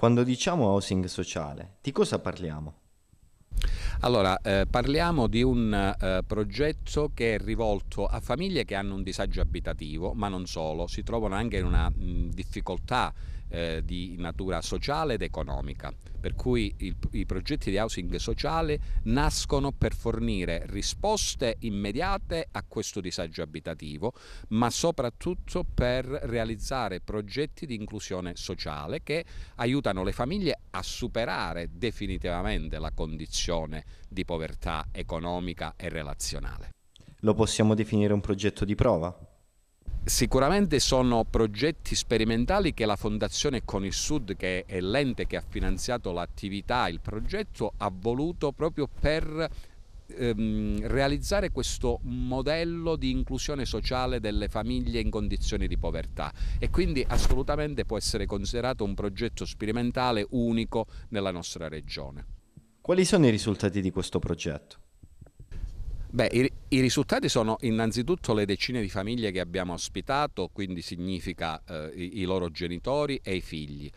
Quando diciamo housing sociale, di cosa parliamo? Allora, eh, parliamo di un eh, progetto che è rivolto a famiglie che hanno un disagio abitativo, ma non solo, si trovano anche in una mh, difficoltà eh, di natura sociale ed economica, per cui il, i progetti di housing sociale nascono per fornire risposte immediate a questo disagio abitativo, ma soprattutto per realizzare progetti di inclusione sociale che aiutano le famiglie a superare definitivamente la condizione di povertà economica e relazionale. Lo possiamo definire un progetto di prova? Sicuramente sono progetti sperimentali che la Fondazione Con il Sud, che è l'ente che ha finanziato l'attività, il progetto, ha voluto proprio per ehm, realizzare questo modello di inclusione sociale delle famiglie in condizioni di povertà e quindi assolutamente può essere considerato un progetto sperimentale unico nella nostra regione. Quali sono i risultati di questo progetto? Beh, i, i, risultati sono innanzitutto le decine di famiglie che abbiamo ospitato, quindi significa eh, i, i loro genitori e i figli,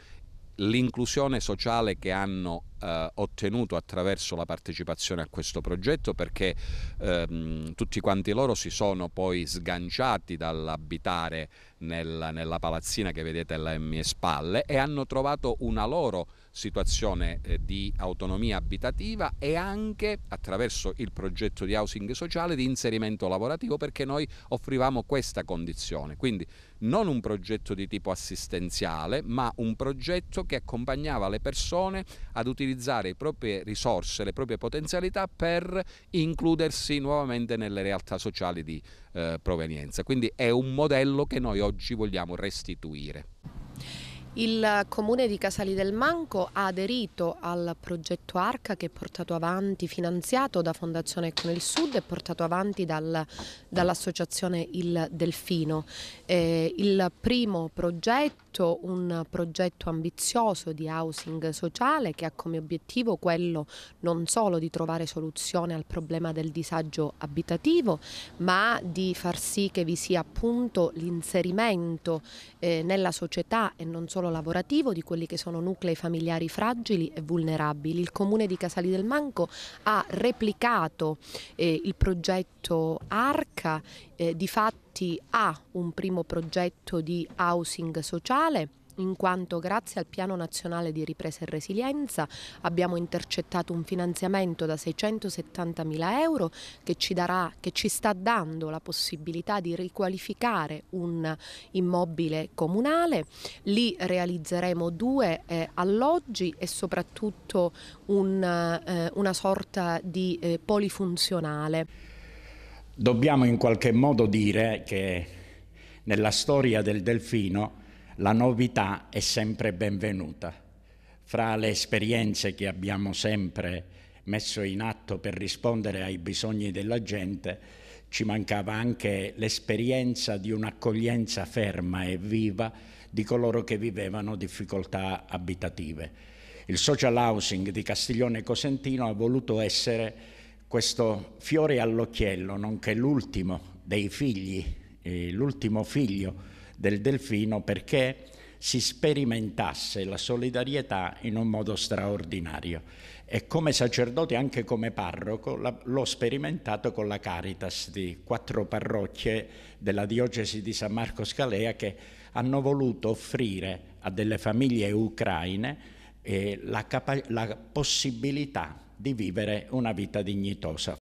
l'inclusione sociale che hanno eh, ottenuto attraverso la partecipazione a questo progetto perché ehm, tutti quanti loro si sono poi sganciati dall'abitare nella, nella palazzina che vedete alle mie spalle e hanno trovato una loro situazione eh, di autonomia abitativa e anche attraverso il progetto di housing sociale di inserimento lavorativo perché noi offrivamo questa condizione. Quindi non un progetto di tipo assistenziale ma un progetto che accompagnava le persone ad utilizzare utilizzare le proprie risorse, le proprie potenzialità per includersi nuovamente nelle realtà sociali di eh, provenienza. Quindi è un modello che noi oggi vogliamo restituire. Il comune di Casali del Manco ha aderito al progetto Arca che è portato avanti, finanziato da Fondazione Con ecco il Sud e portato avanti dal, dall'associazione Il Delfino. Eh, il primo progetto avviato un progetto ambizioso di housing sociale che ha come obiettivo quello non solo di trovare soluzione al problema del disagio abitativo, ma di far sì che vi sia appunto l'inserimento eh, nella società e non solo lavorativo di quelli che sono nuclei familiari fragili e vulnerabili. Il comune di Casali del Manco ha replicato eh, il progetto ARCA eh, di fatto addetti a un primo progetto di housing sociale in quanto grazie al Piano Nazionale di Ripresa e Resilienza abbiamo intercettato un finanziamento da 670 mila euro che ci, darà, che ci sta dando la possibilità di riqualificare un immobile comunale. Lì realizzeremo due eh, alloggi e soprattutto un, eh, una sorta di eh, polifunzionale dobbiamo in qualche modo dire che nella storia del delfino la novità è sempre benvenuta. Fra le esperienze che abbiamo sempre messo in atto per rispondere ai bisogni della gente, ci mancava anche l'esperienza di un'accoglienza ferma e viva di coloro che vivevano difficoltà abitative. Il social housing di Castiglione Cosentino ha voluto essere questo fiore all'occhiello, nonché l'ultimo dei figli, eh, l'ultimo figlio del delfino, perché si sperimentasse la solidarietà in un modo straordinario. E come sacerdote, anche come parroco, la, l'ho sperimentato con la Caritas di quattro parrocchie della diocesi di San Marco Scalea che hanno voluto offrire a delle famiglie ucraine eh, la, capa- la possibilità di vivere una vita dignitosa.